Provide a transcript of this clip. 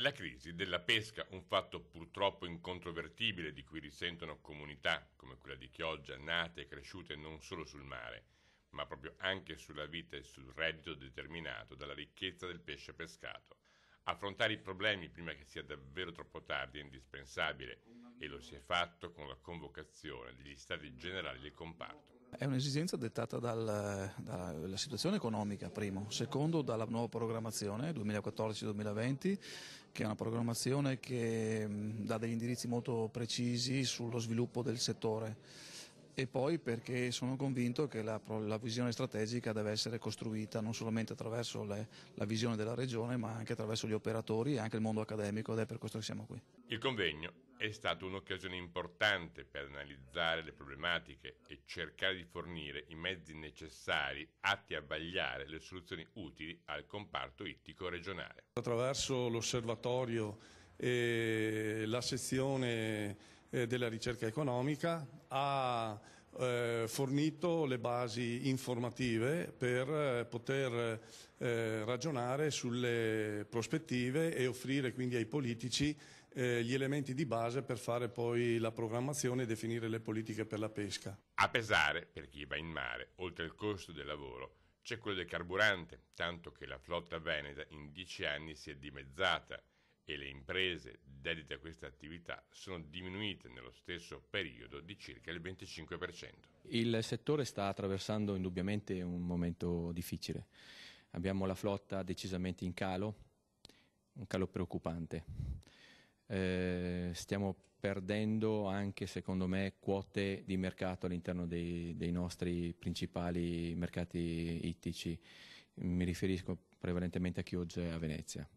La crisi della pesca, un fatto purtroppo incontrovertibile di cui risentono comunità come quella di Chioggia, nate e cresciute non solo sul mare, ma proprio anche sulla vita e sul reddito determinato dalla ricchezza del pesce pescato. Affrontare i problemi prima che sia davvero troppo tardi è indispensabile e lo si è fatto con la convocazione degli stati generali del comparto. È un'esigenza dettata dal, dalla situazione economica, primo, secondo dalla nuova programmazione 2014-2020 che è una programmazione che dà degli indirizzi molto precisi sullo sviluppo del settore e poi perché sono convinto che la, la, visione strategica deve essere costruita non solamente attraverso le, la visione della regione ma anche attraverso gli operatori e anche il mondo accademico ed è per questo che siamo qui. Il convegno è stato un'occasione importante per analizzare le problematiche e cercare di fornire i mezzi necessari atti a vagliare le soluzioni utili al comparto ittico regionale. Attraverso l'osservatorio e la sezione eh, della ricerca economica, ha eh, fornito le basi informative per eh, poter eh, ragionare sulle prospettive e offrire quindi ai politici eh, gli elementi di base per fare poi la programmazione e definire le politiche per la pesca. A pesare, per chi va in mare, oltre al costo del lavoro, c'è quello del carburante, tanto che la flotta veneta in dieci anni si è dimezzata e le imprese dedicate a queste attività sono diminuite nello stesso periodo di circa il 25%. Il settore sta attraversando indubbiamente un momento difficile. Abbiamo la flotta decisamente in calo, un calo preoccupante. Eh, stiamo perdendo anche, secondo me, quote di mercato all'interno dei, dei nostri principali mercati ittici. Mi riferisco prevalentemente a Chioggia e a Venezia.